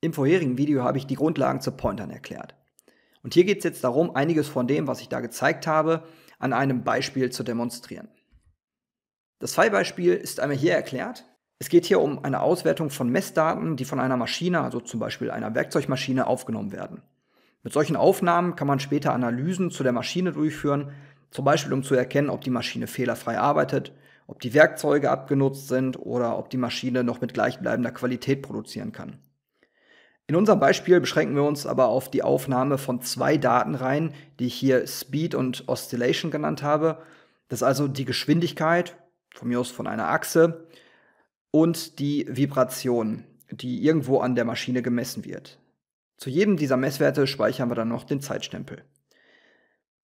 Im vorherigen Video habe ich die Grundlagen zu Pointern erklärt. Und hier geht es jetzt darum, einiges von dem, was ich da gezeigt habe, an einem Beispiel zu demonstrieren. Das Fallbeispiel ist einmal hier erklärt. Es geht hier um eine Auswertung von Messdaten, die von einer Maschine, also zum Beispiel einer Werkzeugmaschine, aufgenommen werden. Mit solchen Aufnahmen kann man später Analysen zu der Maschine durchführen, zum Beispiel um zu erkennen, ob die Maschine fehlerfrei arbeitet, ob die Werkzeuge abgenutzt sind oder ob die Maschine noch mit gleichbleibender Qualität produzieren kann. In unserem Beispiel beschränken wir uns aber auf die Aufnahme von zwei Datenreihen, die ich hier Speed und Oscillation genannt habe. Das ist also die Geschwindigkeit, von mir aus von einer Achse, und die Vibration, die irgendwo an der Maschine gemessen wird. Zu jedem dieser Messwerte speichern wir dann noch den Zeitstempel.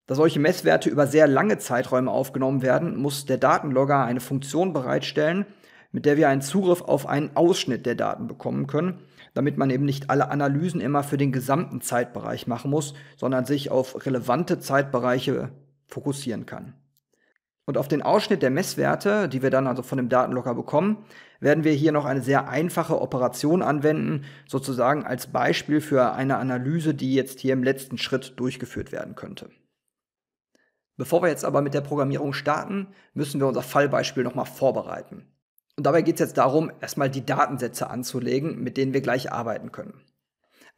Da solche Messwerte über sehr lange Zeiträume aufgenommen werden, muss der Datenlogger eine Funktion bereitstellen, mit der wir einen Zugriff auf einen Ausschnitt der Daten bekommen können, damit man eben nicht alle Analysen immer für den gesamten Zeitbereich machen muss, sondern sich auf relevante Zeitbereiche fokussieren kann. Und auf den Ausschnitt der Messwerte, die wir dann also von dem Datenlocker bekommen, werden wir hier noch eine sehr einfache Operation anwenden, sozusagen als Beispiel für eine Analyse, die jetzt hier im letzten Schritt durchgeführt werden könnte. Bevor wir jetzt aber mit der Programmierung starten, müssen wir unser Fallbeispiel nochmal vorbereiten. Und dabei geht es jetzt darum, erstmal die Datensätze anzulegen, mit denen wir gleich arbeiten können.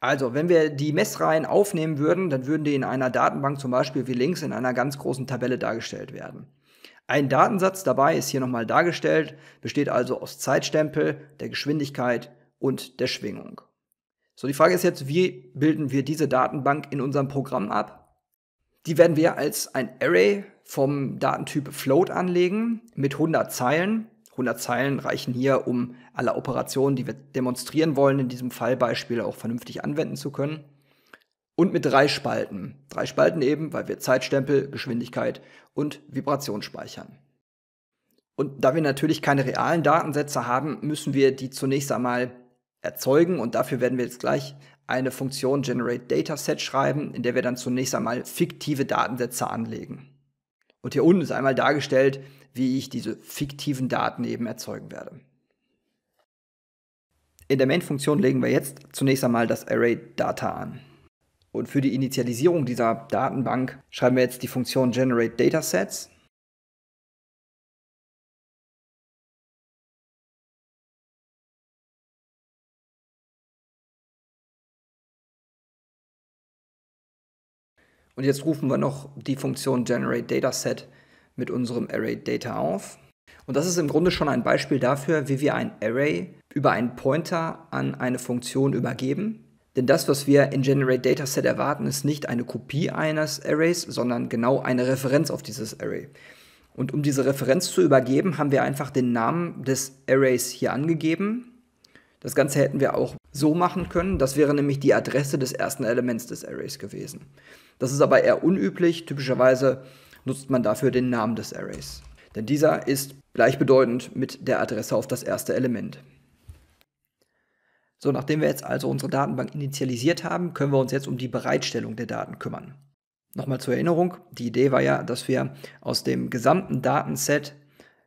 Also, wenn wir die Messreihen aufnehmen würden, dann würden die in einer Datenbank zum Beispiel wie links in einer ganz großen Tabelle dargestellt werden. Ein Datensatz dabei ist hier nochmal dargestellt, besteht also aus Zeitstempel, der Geschwindigkeit und der Schwingung. So, die Frage ist jetzt, wie bilden wir diese Datenbank in unserem Programm ab? Die werden wir als ein Array vom Datentyp Float anlegen mit 100 Zeilen 100 Zeilen reichen hier, um alle Operationen, die wir demonstrieren wollen, in diesem Fallbeispiel auch vernünftig anwenden zu können. Und mit drei Spalten. Drei Spalten eben, weil wir Zeitstempel, Geschwindigkeit und Vibration speichern. Und da wir natürlich keine realen Datensätze haben, müssen wir die zunächst einmal erzeugen und dafür werden wir jetzt gleich eine Funktion generateDataset schreiben, in der wir dann zunächst einmal fiktive Datensätze anlegen. Und hier unten ist einmal dargestellt, wie ich diese fiktiven Daten eben erzeugen werde. In der Main-Funktion legen wir jetzt zunächst einmal das Array Data an. Und für die Initialisierung dieser Datenbank schreiben wir jetzt die Funktion Generate Datasets. Und jetzt rufen wir noch die Funktion Generate Dataset mit unserem Array Data auf. Und das ist im Grunde schon ein Beispiel dafür, wie wir ein Array über einen Pointer an eine Funktion übergeben. Denn das, was wir in Generate Dataset erwarten, ist nicht eine Kopie eines Arrays, sondern genau eine Referenz auf dieses Array. Und um diese Referenz zu übergeben, haben wir einfach den Namen des Arrays hier angegeben. Das Ganze hätten wir auch so machen können. Das wäre nämlich die Adresse des ersten Elements des Arrays gewesen. Das ist aber eher unüblich. Typischerweise nutzt man dafür den Namen des Arrays. Denn dieser ist gleichbedeutend mit der Adresse auf das erste Element. So, nachdem wir jetzt also unsere Datenbank initialisiert haben, können wir uns jetzt um die Bereitstellung der Daten kümmern. Nochmal zur Erinnerung, die Idee war ja, dass wir aus dem gesamten Datenset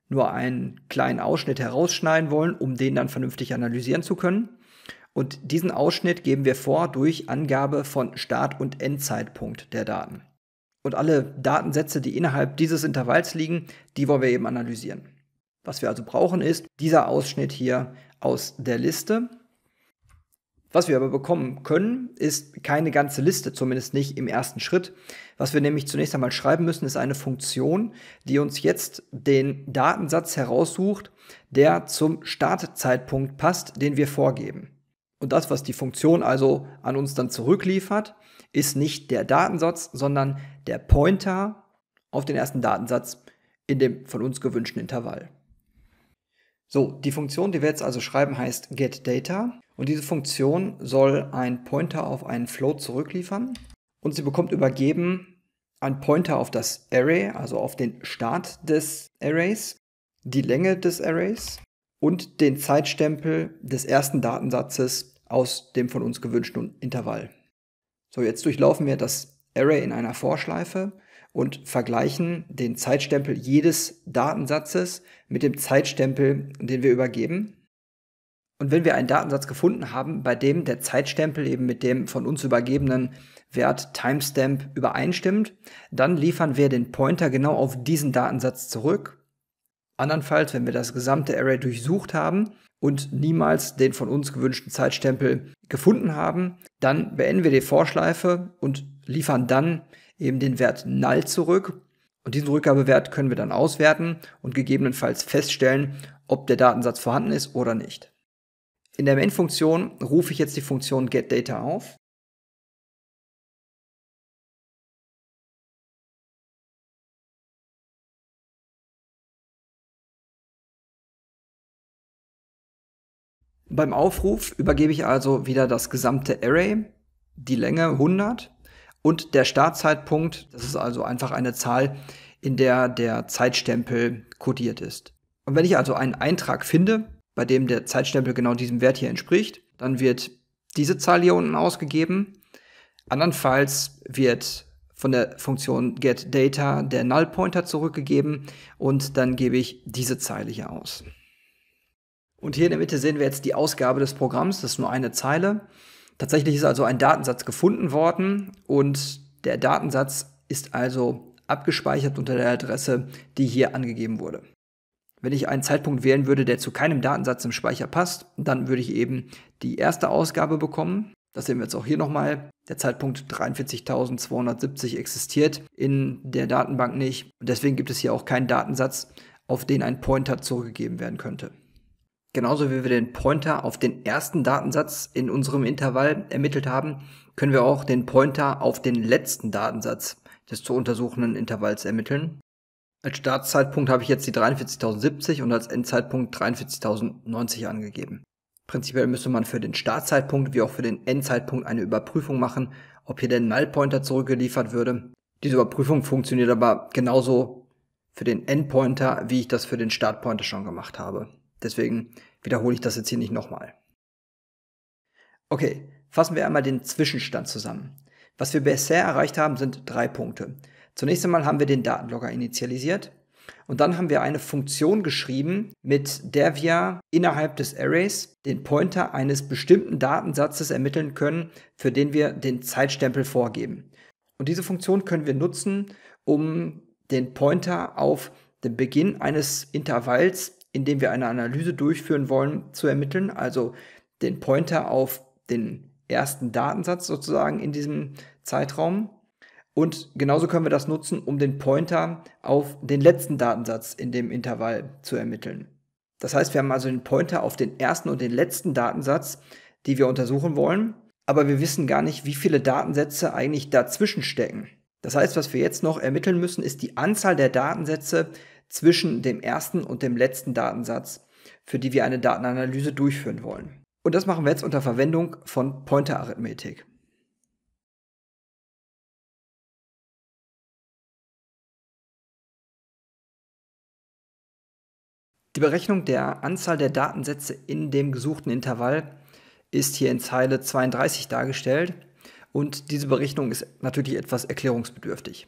nur einen kleinen Ausschnitt herausschneiden wollen, um den dann vernünftig analysieren zu können. Und diesen Ausschnitt geben wir vor durch Angabe von Start- und Endzeitpunkt der Daten. Und alle Datensätze, die innerhalb dieses Intervalls liegen, die wollen wir eben analysieren. Was wir also brauchen, ist dieser Ausschnitt hier aus der Liste. Was wir aber bekommen können, ist keine ganze Liste, zumindest nicht im ersten Schritt. Was wir nämlich zunächst einmal schreiben müssen, ist eine Funktion, die uns jetzt den Datensatz heraussucht, der zum Startzeitpunkt passt, den wir vorgeben. Und das, was die Funktion also an uns dann zurückliefert, ist nicht der Datensatz, sondern der Pointer auf den ersten Datensatz in dem von uns gewünschten Intervall. So, die Funktion, die wir jetzt also schreiben, heißt getData und diese Funktion soll einen Pointer auf einen Float zurückliefern und sie bekommt übergeben einen Pointer auf das Array, also auf den Start des Arrays, die Länge des Arrays und den Zeitstempel des ersten Datensatzes aus dem von uns gewünschten Intervall. So, jetzt durchlaufen wir das Array in einer Vorschleife und vergleichen den Zeitstempel jedes Datensatzes mit dem Zeitstempel, den wir übergeben. Und wenn wir einen Datensatz gefunden haben, bei dem der Zeitstempel eben mit dem von uns übergebenen Wert Timestamp übereinstimmt, dann liefern wir den Pointer genau auf diesen Datensatz zurück. Andernfalls, wenn wir das gesamte Array durchsucht haben und niemals den von uns gewünschten Zeitstempel gefunden haben, dann beenden wir die Vorschleife und liefern dann eben den Wert null zurück. Und diesen Rückgabewert können wir dann auswerten und gegebenenfalls feststellen, ob der Datensatz vorhanden ist oder nicht. In der Main-Funktion rufe ich jetzt die Funktion getData auf Beim Aufruf übergebe ich also wieder das gesamte Array, die Länge 100 und der Startzeitpunkt, das ist also einfach eine Zahl, in der der Zeitstempel codiert ist. Und wenn ich also einen Eintrag finde, bei dem der Zeitstempel genau diesem Wert hier entspricht, dann wird diese Zahl hier unten ausgegeben. Andernfalls wird von der Funktion getData der Nullpointer zurückgegeben und dann gebe ich diese Zeile hier aus. Und hier in der Mitte sehen wir jetzt die Ausgabe des Programms. Das ist nur eine Zeile. Tatsächlich ist also ein Datensatz gefunden worden und der Datensatz ist also abgespeichert unter der Adresse, die hier angegeben wurde. Wenn ich einen Zeitpunkt wählen würde, der zu keinem Datensatz im Speicher passt, dann würde ich eben die erste Ausgabe bekommen. Das sehen wir jetzt auch hier nochmal. Der Zeitpunkt 43.270 existiert in der Datenbank nicht. Und deswegen gibt es hier auch keinen Datensatz, auf den ein Pointer zurückgegeben werden könnte. Genauso wie wir den Pointer auf den ersten Datensatz in unserem Intervall ermittelt haben, können wir auch den Pointer auf den letzten Datensatz des zu untersuchenden Intervalls ermitteln. Als Startzeitpunkt habe ich jetzt die 43.070 und als Endzeitpunkt 43.090 angegeben. Prinzipiell müsste man für den Startzeitpunkt wie auch für den Endzeitpunkt eine Überprüfung machen, ob hier der Null-Pointer zurückgeliefert würde. Diese Überprüfung funktioniert aber genauso für den Endpointer, wie ich das für den Startpointer schon gemacht habe. Deswegen wiederhole ich das jetzt hier nicht nochmal. Okay, fassen wir einmal den Zwischenstand zusammen. Was wir bisher erreicht haben, sind drei Punkte. Zunächst einmal haben wir den Datenlogger initialisiert und dann haben wir eine Funktion geschrieben, mit der wir innerhalb des Arrays den Pointer eines bestimmten Datensatzes ermitteln können, für den wir den Zeitstempel vorgeben. Und diese Funktion können wir nutzen, um den Pointer auf den Beginn eines Intervalls in dem wir eine Analyse durchführen wollen, zu ermitteln, also den Pointer auf den ersten Datensatz sozusagen in diesem Zeitraum. Und genauso können wir das nutzen, um den Pointer auf den letzten Datensatz in dem Intervall zu ermitteln. Das heißt, wir haben also den Pointer auf den ersten und den letzten Datensatz, die wir untersuchen wollen, aber wir wissen gar nicht, wie viele Datensätze eigentlich dazwischen stecken. Das heißt, was wir jetzt noch ermitteln müssen, ist die Anzahl der Datensätze, zwischen dem ersten und dem letzten Datensatz, für die wir eine Datenanalyse durchführen wollen. Und das machen wir jetzt unter Verwendung von Pointerarithmetik. Die Berechnung der Anzahl der Datensätze in dem gesuchten Intervall ist hier in Zeile 32 dargestellt und diese Berechnung ist natürlich etwas erklärungsbedürftig.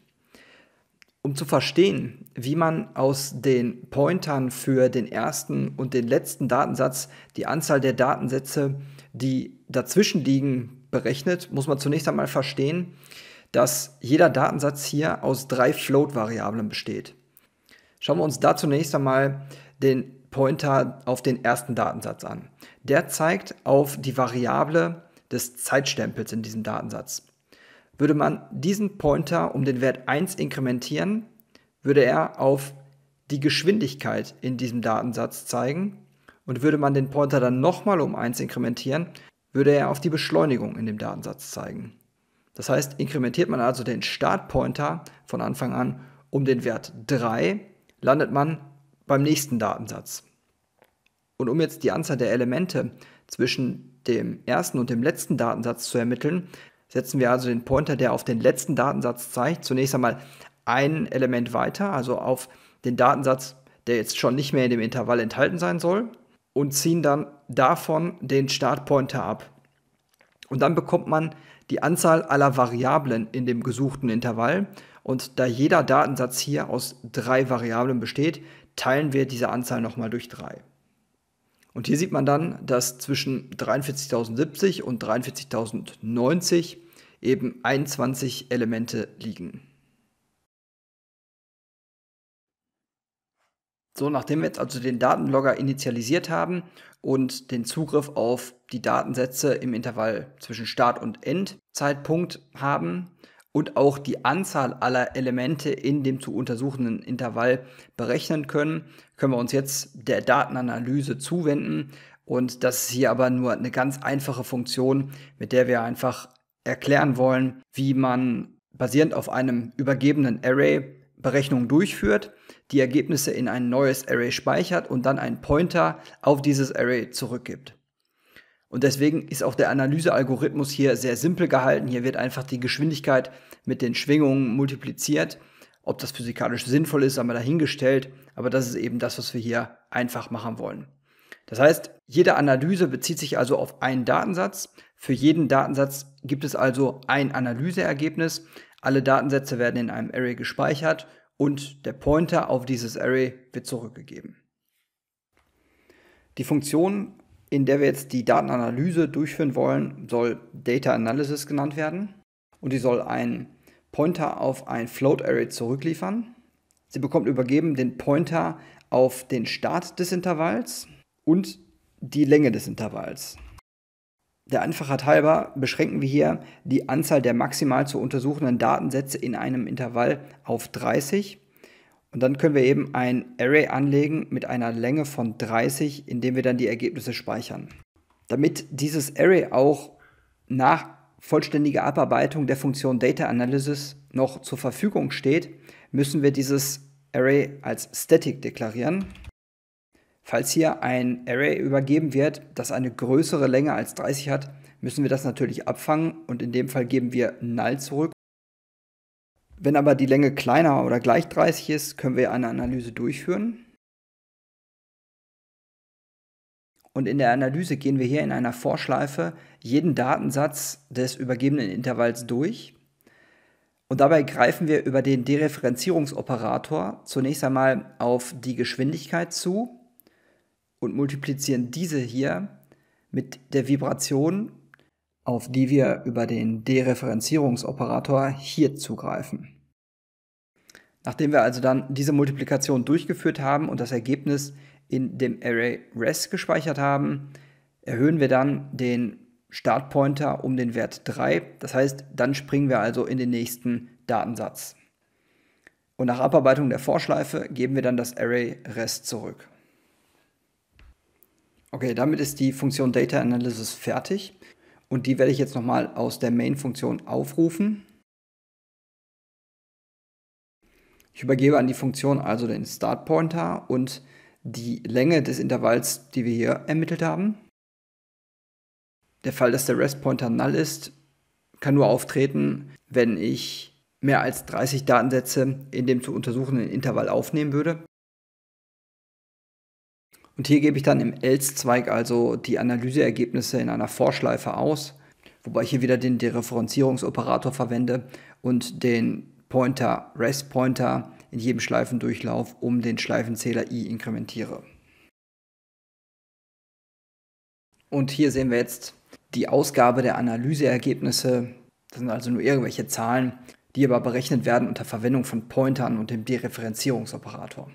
Um zu verstehen, wie man aus den Pointern für den ersten und den letzten Datensatz die Anzahl der Datensätze, die dazwischen liegen, berechnet, muss man zunächst einmal verstehen, dass jeder Datensatz hier aus drei Float-Variablen besteht. Schauen wir uns da zunächst einmal den Pointer auf den ersten Datensatz an. Der zeigt auf die Variable des Zeitstempels in diesem Datensatz. Würde man diesen Pointer um den Wert 1 inkrementieren, würde er auf die Geschwindigkeit in diesem Datensatz zeigen. Und würde man den Pointer dann nochmal um 1 inkrementieren, würde er auf die Beschleunigung in dem Datensatz zeigen. Das heißt, inkrementiert man also den Startpointer von Anfang an um den Wert 3, landet man beim nächsten Datensatz. Und um jetzt die Anzahl der Elemente zwischen dem ersten und dem letzten Datensatz zu ermitteln, setzen wir also den Pointer, der auf den letzten Datensatz zeigt, zunächst einmal ein Element weiter, also auf den Datensatz, der jetzt schon nicht mehr in dem Intervall enthalten sein soll, und ziehen dann davon den Startpointer ab. Und dann bekommt man die Anzahl aller Variablen in dem gesuchten Intervall. Und da jeder Datensatz hier aus drei Variablen besteht, teilen wir diese Anzahl nochmal durch drei. Und hier sieht man dann, dass zwischen 43.070 und 43.090 eben 21 Elemente liegen. So, nachdem wir jetzt also den Datenlogger initialisiert haben und den Zugriff auf die Datensätze im Intervall zwischen Start und Endzeitpunkt haben, und auch die Anzahl aller Elemente in dem zu untersuchenden Intervall berechnen können, können wir uns jetzt der Datenanalyse zuwenden. Und das ist hier aber nur eine ganz einfache Funktion, mit der wir einfach erklären wollen, wie man basierend auf einem übergebenen Array Berechnungen durchführt, die Ergebnisse in ein neues Array speichert und dann einen Pointer auf dieses Array zurückgibt. Und deswegen ist auch der Analysealgorithmus hier sehr simpel gehalten. Hier wird einfach die Geschwindigkeit mit den Schwingungen multipliziert. Ob das physikalisch sinnvoll ist, haben wir dahingestellt. Aber das ist eben das, was wir hier einfach machen wollen. Das heißt, jede Analyse bezieht sich also auf einen Datensatz. Für jeden Datensatz gibt es also ein Analyseergebnis. Alle Datensätze werden in einem Array gespeichert und der Pointer auf dieses Array wird zurückgegeben. Die Funktion in der wir jetzt die Datenanalyse durchführen wollen, soll Data Analysis genannt werden und die soll einen Pointer auf ein Float Array zurückliefern. Sie bekommt übergeben den Pointer auf den Start des Intervalls und die Länge des Intervalls. Der Einfachheit halber beschränken wir hier die Anzahl der maximal zu untersuchenden Datensätze in einem Intervall auf 30 und dann können wir eben ein Array anlegen mit einer Länge von 30, indem wir dann die Ergebnisse speichern. Damit dieses Array auch nach vollständiger Abarbeitung der Funktion Data Analysis noch zur Verfügung steht, müssen wir dieses Array als Static deklarieren. Falls hier ein Array übergeben wird, das eine größere Länge als 30 hat, müssen wir das natürlich abfangen und in dem Fall geben wir null zurück wenn aber die Länge kleiner oder gleich 30 ist, können wir eine Analyse durchführen. Und in der Analyse gehen wir hier in einer Vorschleife jeden Datensatz des übergebenen Intervalls durch. Und dabei greifen wir über den Dereferenzierungsoperator zunächst einmal auf die Geschwindigkeit zu und multiplizieren diese hier mit der Vibration auf die wir über den Dereferenzierungsoperator hier zugreifen. Nachdem wir also dann diese Multiplikation durchgeführt haben und das Ergebnis in dem Array res gespeichert haben, erhöhen wir dann den Startpointer um den Wert 3. Das heißt, dann springen wir also in den nächsten Datensatz. Und nach Abarbeitung der Vorschleife geben wir dann das Array res zurück. Okay, damit ist die Funktion Data Analysis fertig. Und die werde ich jetzt nochmal aus der Main-Funktion aufrufen. Ich übergebe an die Funktion also den Start-Pointer und die Länge des Intervalls, die wir hier ermittelt haben. Der Fall, dass der REST-Pointer null ist, kann nur auftreten, wenn ich mehr als 30 Datensätze in dem zu untersuchenden Intervall aufnehmen würde. Und hier gebe ich dann im Else-Zweig also die Analyseergebnisse in einer Vorschleife aus, wobei ich hier wieder den Dereferenzierungsoperator verwende und den Pointer, Rest-Pointer in jedem Schleifendurchlauf um den Schleifenzähler i inkrementiere. Und hier sehen wir jetzt die Ausgabe der Analyseergebnisse. Das sind also nur irgendwelche Zahlen, die aber berechnet werden unter Verwendung von Pointern und dem Dereferenzierungsoperator.